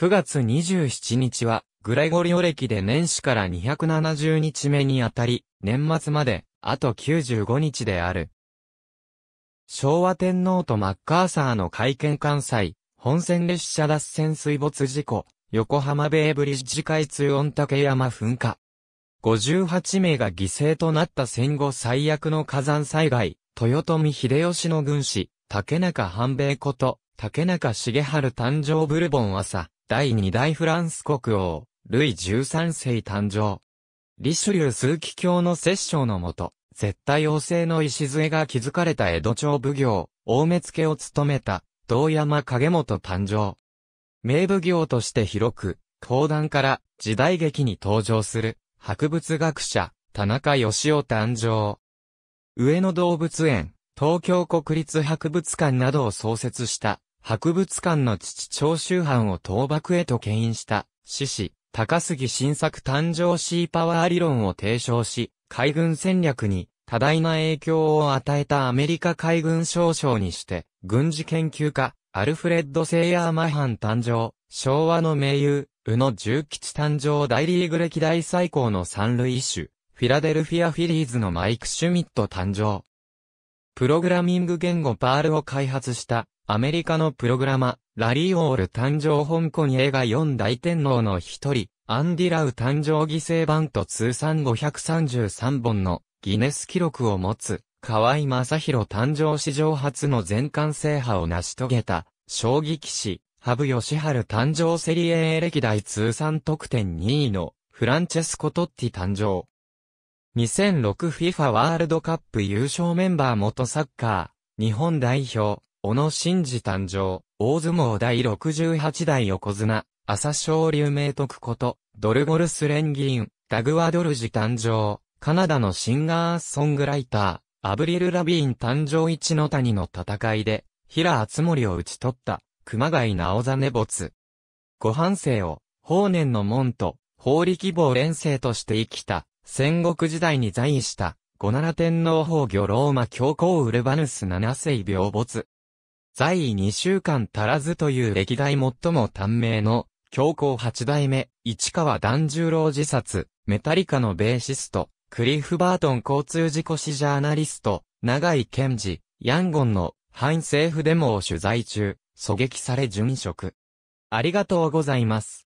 9月27日は、グレゴリオ歴で年始から270日目にあたり、年末まで、あと95日である。昭和天皇とマッカーサーの会見関西、本線列車脱線水没事故、横浜米ブリッジ開通御嶽山噴火。58名が犠牲となった戦後最悪の火山災害、豊臣秀吉の軍師、竹中半兵衛こと、竹中重春誕生ブルボン朝、第二代フランス国王、ルイ13世誕生。リシュリュー枢機卿の摂政のもと、絶対王政の礎が築かれた江戸町奉行、大目付を務めた、道山影元誕生。名奉行として広く、講談から時代劇に登場する、博物学者、田中義夫誕生。上野動物園、東京国立博物館などを創設した、博物館の父長州藩を倒幕へと牽引した、志士、高杉晋作誕生シーパワー理論を提唱し、海軍戦略に多大な影響を与えたアメリカ海軍少将にして、軍事研究家、アルフレッド・セイヤー・マハン誕生、昭和の名優、宇野重吉誕生大リーグ歴代最高の三塁種、フィラデルフィア・フィリーズのマイク・シュミット誕生。プログラミング言語パールを開発したアメリカのプログラマ、ラリー・オール誕生香港映画四大天皇の一人、アンディ・ラウ誕生犠牲版と通算533本のギネス記録を持つ、河合正宏誕生史上初の全冠制覇を成し遂げた、将棋騎士、羽生義ル誕生セリエ A 歴代通算得点2位の、フランチェスコ・トッティ誕生。2006FIFA ワールドカップ優勝メンバー元サッカー、日本代表、小野真二誕生、大相撲第68代横綱、朝青龍明徳こと、ドルゴルス連ギン、ダグワドルジ誕生、カナダのシンガーソングライター、アブリル・ラビーン誕生一の谷の戦いで、平厚森を打ち取った、熊谷直真没。ご半生を、法年の門と、法力望連生として生きた、戦国時代に在位した、五奈良天皇崩御ローマ教皇ウルバヌス七世病没。在位2週間足らずという歴代最も短命の、教皇8代目、市川團十郎自殺、メタリカのベーシスト、クリフ・バートン交通事故死ジャーナリスト、長井健二、ヤンゴンの反政府デモを取材中、狙撃され殉職。ありがとうございます。